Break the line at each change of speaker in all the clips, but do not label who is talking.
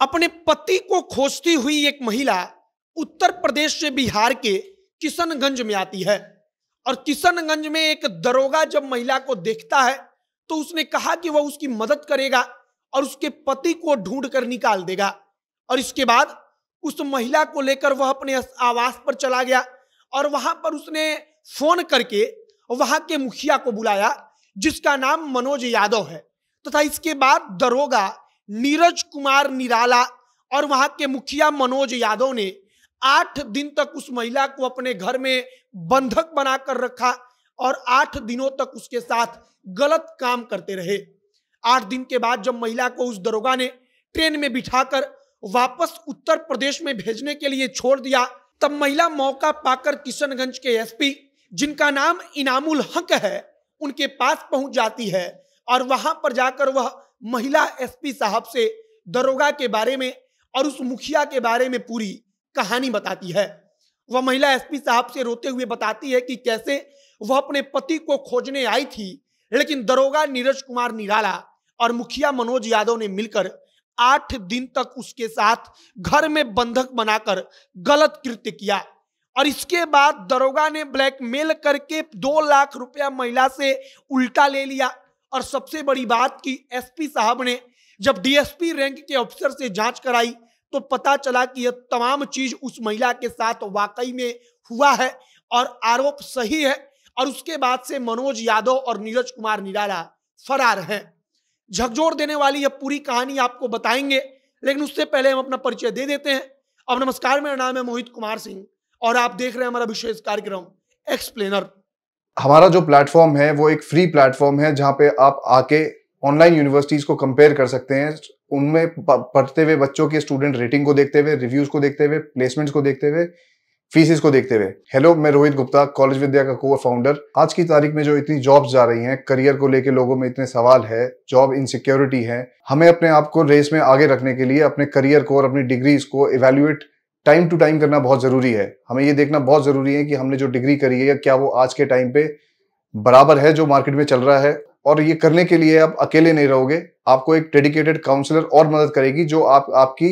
अपने पति को खोजती हुई एक महिला उत्तर प्रदेश से बिहार के किशनगंज में आती है और किशनगंज में एक दरोगा जब महिला को देखता है तो उसने कहा कि वह उसकी मदद करेगा और उसके पति को ढूंढ कर निकाल देगा और इसके बाद उस महिला को लेकर वह अपने आवास पर चला गया और वहां पर उसने फोन करके वहां के मुखिया को बुलाया जिसका नाम मनोज यादव है तथा तो इसके बाद दरोगा नीरज कुमार निराला और वहां के मुखिया मनोज यादव ने आठ दिन तक उस महिला को अपने घर में बंधक बनाकर रखा और आठ दिनों तक उसके साथ गलत काम करते रहे आठ दिन के बाद जब महिला को उस दरोगा ने ट्रेन में बिठाकर वापस उत्तर प्रदेश में भेजने के लिए छोड़ दिया तब महिला मौका पाकर किशनगंज के एसपी जिनका नाम इनामुल हक है उनके पास पहुंच जाती है और वहां पर जाकर वह महिला एसपी साहब से दरोगा के बारे में और उस मुखिया के बारे में पूरी कहानी बताती है वह महिला एसपी साहब से रोते हुए बताती है कि कैसे वह अपने पति को खोजने आई थी लेकिन दरोगा नीरज कुमार निराला और मुखिया मनोज यादव ने मिलकर आठ दिन तक उसके साथ घर में बंधक बनाकर गलत कृत्य किया और इसके बाद दरोगा ने ब्लैकमेल करके दो लाख रुपया महिला से उल्टा ले लिया और सबसे बड़ी बात कि एसपी साहब ने जब डीएसपी रैंक के अफसर से जांच कराई तो पता चला कि यह तमाम चीज उस महिला के साथ वाकई में हुआ है और आरोप सही है और उसके बाद से मनोज यादव और नीरज कुमार निराला फरार हैं झकझोर देने वाली यह पूरी कहानी आपको बताएंगे लेकिन उससे पहले हम अपना परिचय दे देते हैं अब नमस्कार मेरा नाम है मोहित कुमार सिंह और आप देख रहे हैं हमारा विशेष कार्यक्रम एक्सप्लेनर
हमारा जो प्लेटफॉर्म है वो एक फ्री प्लेटफॉर्म है जहाँ पे आप आके ऑनलाइन यूनिवर्सिटीज़ को कंपेयर कर सकते हैं उनमें पढ़ते हुए बच्चों के स्टूडेंट रेटिंग को देखते हुए रिव्यूज़ को देखते हुए प्लेसमेंट्स को देखते हुए फीसिस को देखते हुए हेलो मैं रोहित गुप्ता कॉलेज विद्या का को फाउंडर आज की तारीख में जो इतनी जॉब्स जा रही हैं करियर को लेके लोगों में इतने सवाल है जॉब इनसिक्योरिटी है हमें अपने आप को रेस में आगे रखने के लिए अपने करियर को और अपनी डिग्रीज को इवेल्युएट टाइम टू टाइम करना बहुत ज़रूरी है हमें ये देखना बहुत ज़रूरी है कि हमने जो डिग्री करी है क्या वो आज के टाइम पे बराबर है जो मार्केट में चल रहा है और ये करने के लिए आप अकेले नहीं रहोगे आपको एक डेडिकेटेड काउंसलर और मदद करेगी जो आप आपकी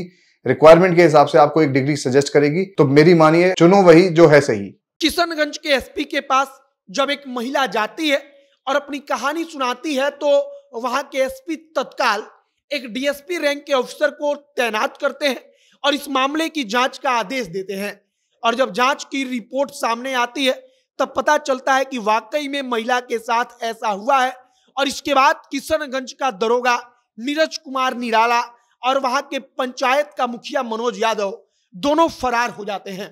रिक्वायरमेंट के हिसाब से आपको एक डिग्री सजेस्ट करेगी तो मेरी मानिए चुनो वही जो है सही
किशनगंज के एसपी के पास जब एक महिला जाती है और अपनी कहानी सुनाती है तो वहां के एसपी तत्काल एक डीएसपी रैंक के ऑफिसर को तैनात करते हैं और इस मामले की जांच का आदेश देते हैं और जब जांच की रिपोर्ट सामने आती है तब पता चलता है कि वाकई में महिला के साथ ऐसा हुआ है और इसके बाद किशनगंज का दरोगा नीरज कुमार निराला और वहां के पंचायत का मुखिया मनोज यादव दोनों फरार हो जाते हैं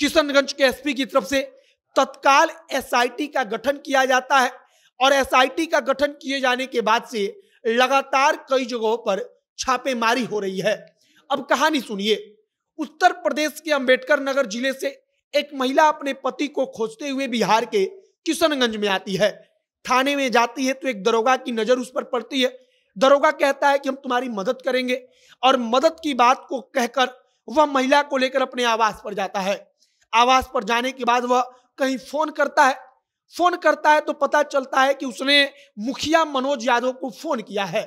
किशनगंज के एसपी की तरफ से तत्काल एसआईटी का गठन किया जाता है और एसआईटी का गठन किए जाने के बाद से लगातार कई जगहों पर छापेमारी हो रही है अब कहानी सुनिए उत्तर प्रदेश के अंबेडकर नगर जिले से एक महिला अपने पति को खोजते हुए बिहार के किशनगंज में आती है थाने में जाती है तो एक दरोगा की नजर उस पर पड़ती है दरोगा कहता है कि हम तुम्हारी मदद करेंगे और मदद की बात को कहकर वह महिला को लेकर अपने आवास पर जाता है आवास पर जाने के बाद वह कहीं फोन करता है फोन करता है तो पता चलता है कि उसने मुखिया मनोज यादव को फोन किया है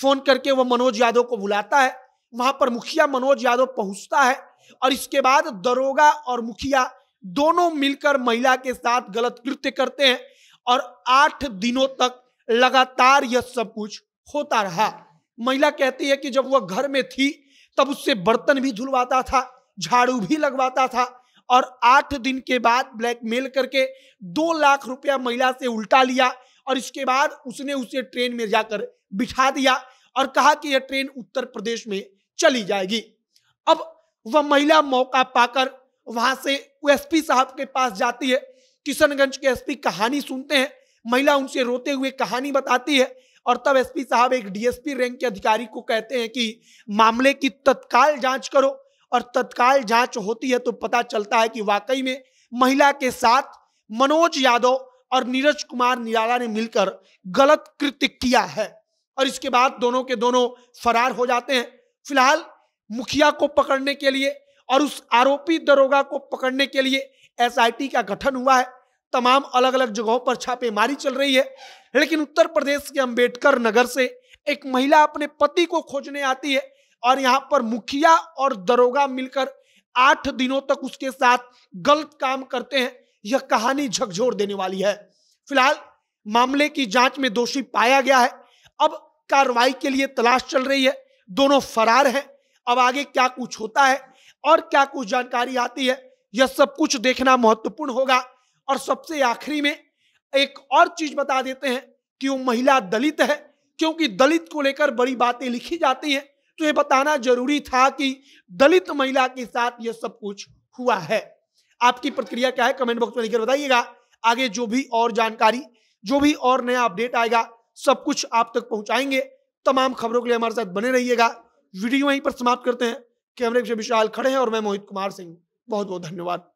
फोन करके वह मनोज यादव को बुलाता है वहां पर मुखिया मनोज यादव पहुंचता है और इसके बाद दरोगा और मुखिया दोनों मिलकर महिला के साथ गलत कृत्य करते हैं और आठ दिनों तक लगातार यह सब कुछ होता रहा महिला कहती है कि जब वह घर में थी तब उससे बर्तन भी धुलवाता था झाड़ू भी लगवाता था और आठ दिन के बाद ब्लैकमेल करके दो लाख रुपया महिला से उल्टा लिया और इसके बाद उसने उसे ट्रेन में जाकर बिठा दिया और कहा कि यह ट्रेन उत्तर प्रदेश में चली जाएगी अब वह महिला मौका पाकर वहां से एसपी साहब के पास जाती है किशनगंज के एसपी कहानी सुनते हैं महिला उनसे रोते हुए कहानी बताती है और तब एसपी साहब एक डीएसपी रैंक के अधिकारी को कहते हैं कि मामले की तत्काल जांच करो और तत्काल जांच होती है तो पता चलता है कि वाकई में महिला के साथ मनोज यादव और नीरज कुमार निराला ने मिलकर गलत कृत्य किया है और इसके बाद दोनों के दोनों फरार हो जाते हैं फिलहाल मुखिया को पकड़ने के लिए और उस आरोपी दरोगा को पकड़ने के लिए एसआईटी का गठन हुआ है तमाम अलग अलग जगहों पर छापेमारी चल रही है लेकिन उत्तर प्रदेश के अंबेडकर नगर से एक महिला अपने पति को खोजने आती है और यहाँ पर मुखिया और दरोगा मिलकर आठ दिनों तक उसके साथ गलत काम करते हैं यह कहानी झकझोर देने वाली है फिलहाल मामले की जांच में दोषी पाया गया है अब कार्रवाई के लिए तलाश चल रही है दोनों फरार हैं अब आगे क्या कुछ होता है और क्या कुछ जानकारी आती है यह सब कुछ देखना महत्वपूर्ण होगा और सबसे आखिरी में एक और चीज बता देते हैं कि वो महिला दलित है क्योंकि दलित को लेकर बड़ी बातें लिखी जाती हैं तो ये बताना जरूरी था कि दलित महिला के साथ यह सब कुछ हुआ है आपकी प्रक्रिया क्या है कमेंट बॉक्स में लिखकर बताइएगा आगे जो भी और जानकारी जो भी और नया अपडेट आएगा सब कुछ आप तक पहुंचाएंगे तमाम खबरों के लिए हमारे साथ बने रहिएगा वीडियो यहीं पर समाप्त करते हैं कैमरे विशाल खड़े हैं और मैं मोहित कुमार सिंह बहुत बहुत धन्यवाद